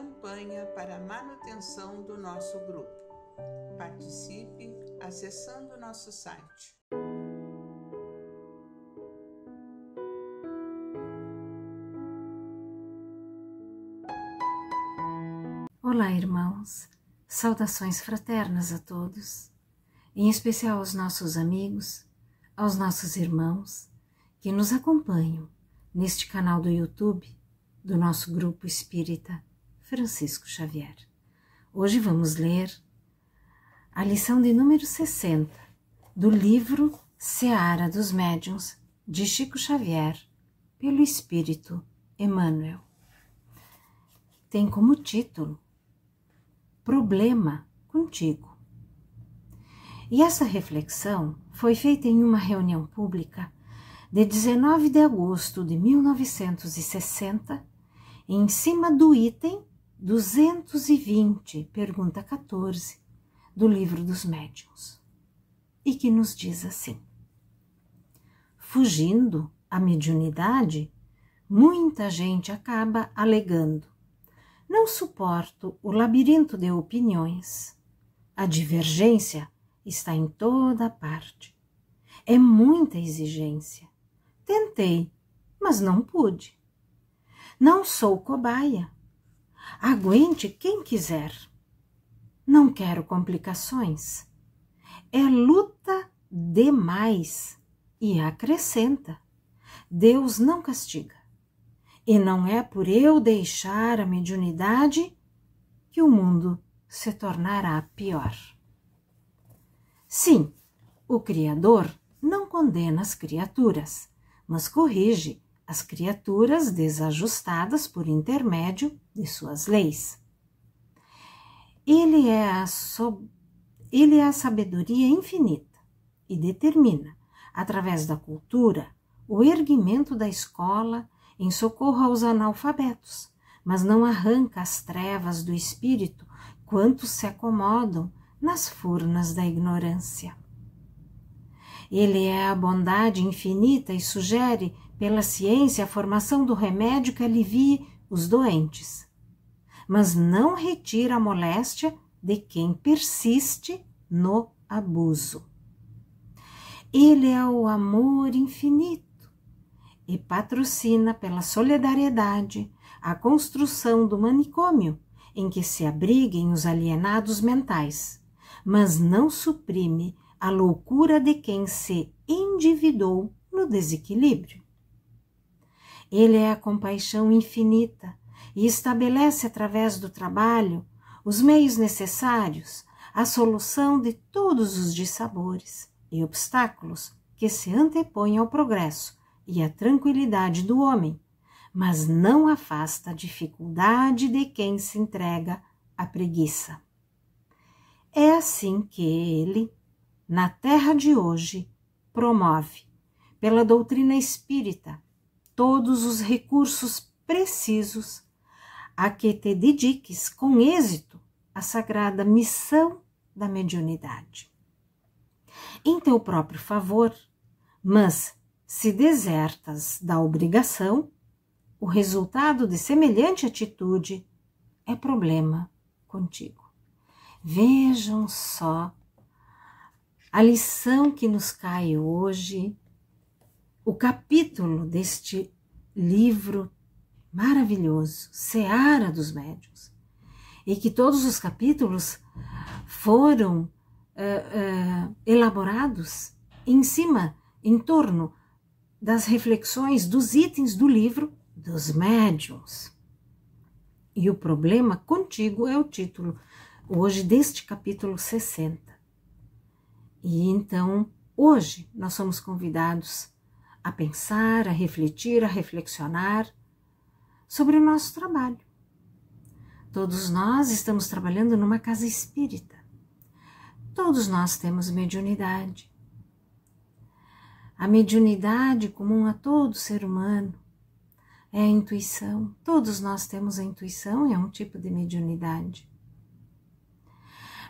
campanha para a manutenção do nosso grupo. Participe acessando nosso site. Olá, irmãos. Saudações fraternas a todos, em especial aos nossos amigos, aos nossos irmãos que nos acompanham neste canal do YouTube do nosso grupo espírita Francisco Xavier. Hoje vamos ler a lição de número 60 do livro Seara dos Médiuns de Chico Xavier, pelo Espírito Emmanuel. Tem como título Problema contigo. E essa reflexão foi feita em uma reunião pública de 19 de agosto de 1960, em cima do item 220, pergunta 14, do Livro dos Médiuns, e que nos diz assim: Fugindo à mediunidade, muita gente acaba alegando: Não suporto o labirinto de opiniões. A divergência está em toda parte. É muita exigência. Tentei, mas não pude. Não sou cobaia Aguente quem quiser. Não quero complicações. É luta demais. E acrescenta: Deus não castiga. E não é por eu deixar a mediunidade que o mundo se tornará pior. Sim, o Criador não condena as criaturas, mas corrige as criaturas desajustadas por intermédio de suas leis. Ele é a, so... Ele é a sabedoria infinita e determina, através da cultura, o erguimento da escola em socorro aos analfabetos, mas não arranca as trevas do espírito quanto se acomodam nas furnas da ignorância. Ele é a bondade infinita e sugere pela ciência a formação do remédio que alivie os doentes, mas não retira a moléstia de quem persiste no abuso. Ele é o amor infinito e patrocina pela solidariedade a construção do manicômio em que se abriguem os alienados mentais, mas não suprime a loucura de quem se endividou no desequilíbrio. Ele é a compaixão infinita e estabelece através do trabalho os meios necessários à solução de todos os dissabores e obstáculos que se antepõem ao progresso e à tranquilidade do homem, mas não afasta a dificuldade de quem se entrega à preguiça. É assim que ele, na terra de hoje, promove, pela doutrina espírita, todos os recursos precisos a que te dediques com êxito à sagrada missão da mediunidade. Em teu próprio favor, mas se desertas da obrigação, o resultado de semelhante atitude é problema contigo. Vejam só a lição que nos cai hoje o capítulo deste livro maravilhoso, Seara dos Médiuns, e que todos os capítulos foram uh, uh, elaborados em cima, em torno das reflexões dos itens do livro dos médiuns. E o problema contigo é o título hoje deste capítulo 60. E então, hoje nós somos convidados a pensar, a refletir, a reflexionar sobre o nosso trabalho. Todos nós estamos trabalhando numa casa espírita. Todos nós temos mediunidade. A mediunidade comum a todo ser humano é a intuição. Todos nós temos a intuição, é um tipo de mediunidade.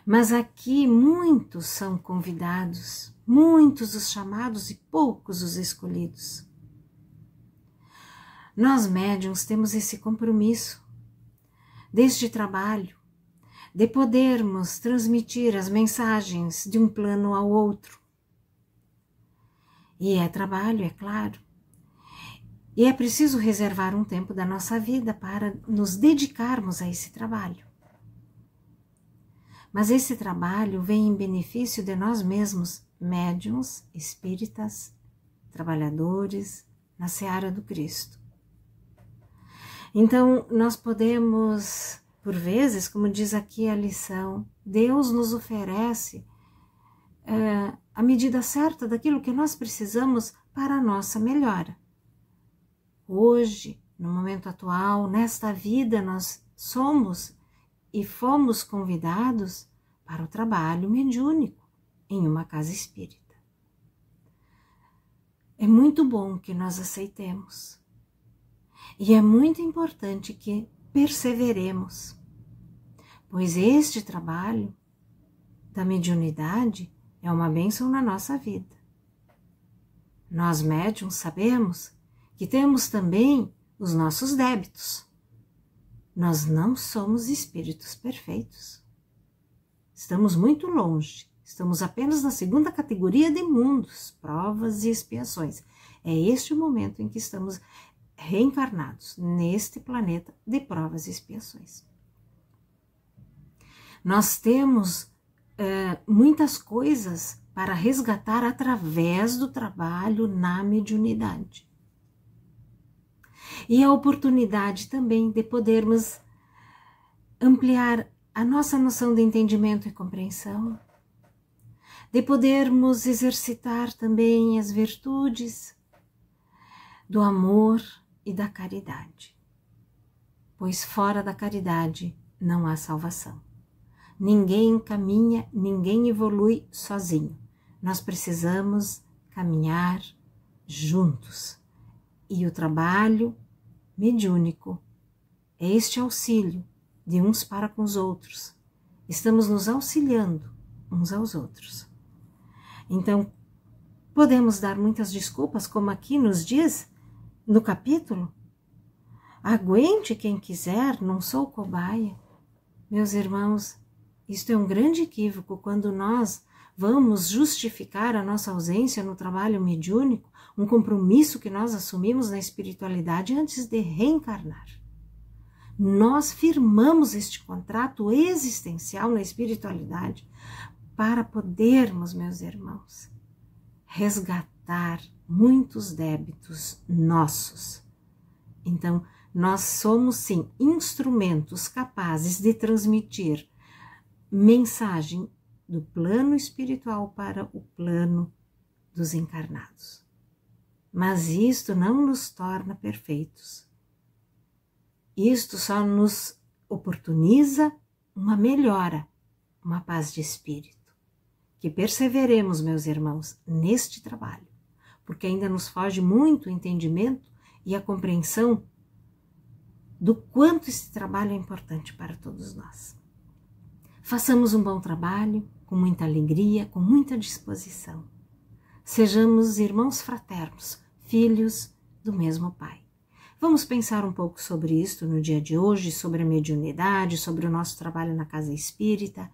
Mas aqui muitos são convidados, muitos os chamados e poucos os escolhidos. Nós médiums temos esse compromisso deste trabalho de podermos transmitir as mensagens de um plano ao outro. E é trabalho, é claro. E é preciso reservar um tempo da nossa vida para nos dedicarmos a esse trabalho. Mas esse trabalho vem em benefício de nós mesmos, médiums, espíritas, trabalhadores na seara do Cristo. Então, nós podemos, por vezes, como diz aqui a lição, Deus nos oferece é, a medida certa daquilo que nós precisamos para a nossa melhora. Hoje, no momento atual, nesta vida, nós somos e fomos convidados para o trabalho mediúnico em uma casa espírita. É muito bom que nós aceitemos. E é muito importante que perseveremos, pois este trabalho da mediunidade é uma bênção na nossa vida. Nós médiums sabemos que temos também os nossos débitos. Nós não somos espíritos perfeitos. Estamos muito longe, estamos apenas na segunda categoria de mundos, provas e expiações. É este o momento em que estamos reencarnados neste planeta de provas e expiações. Nós temos uh, muitas coisas para resgatar através do trabalho na mediunidade e a oportunidade também de podermos ampliar a nossa noção de entendimento e compreensão, de podermos exercitar também as virtudes do amor e da caridade. Pois fora da caridade não há salvação. Ninguém caminha, ninguém evolui sozinho. Nós precisamos caminhar juntos e o trabalho mediúnico. É este auxílio de uns para com os outros. Estamos nos auxiliando uns aos outros. Então, podemos dar muitas desculpas, como aqui nos diz no capítulo. Aguente quem quiser, não sou cobaia. Meus irmãos, isto é um grande equívoco quando nós vamos justificar a nossa ausência no trabalho mediúnico, um compromisso que nós assumimos na espiritualidade antes de reencarnar. Nós firmamos este contrato existencial na espiritualidade para podermos, meus irmãos, resgatar muitos débitos nossos. Então, nós somos sim instrumentos capazes de transmitir mensagem do plano espiritual para o plano dos encarnados. Mas isto não nos torna perfeitos. Isto só nos oportuniza uma melhora, uma paz de espírito. Que perseveremos, meus irmãos, neste trabalho, porque ainda nos foge muito o entendimento e a compreensão do quanto esse trabalho é importante para todos nós. Façamos um bom trabalho, com muita alegria, com muita disposição. Sejamos irmãos fraternos, filhos do mesmo Pai. Vamos pensar um pouco sobre isto no dia de hoje, sobre a mediunidade, sobre o nosso trabalho na casa espírita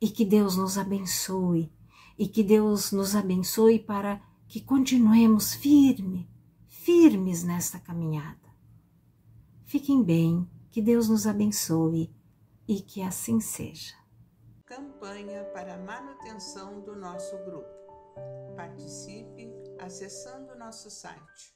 e que Deus nos abençoe e que Deus nos abençoe para que continuemos firme, firmes nesta caminhada. Fiquem bem, que Deus nos abençoe e que assim seja campanha para a manutenção do nosso grupo. Participe acessando nosso site.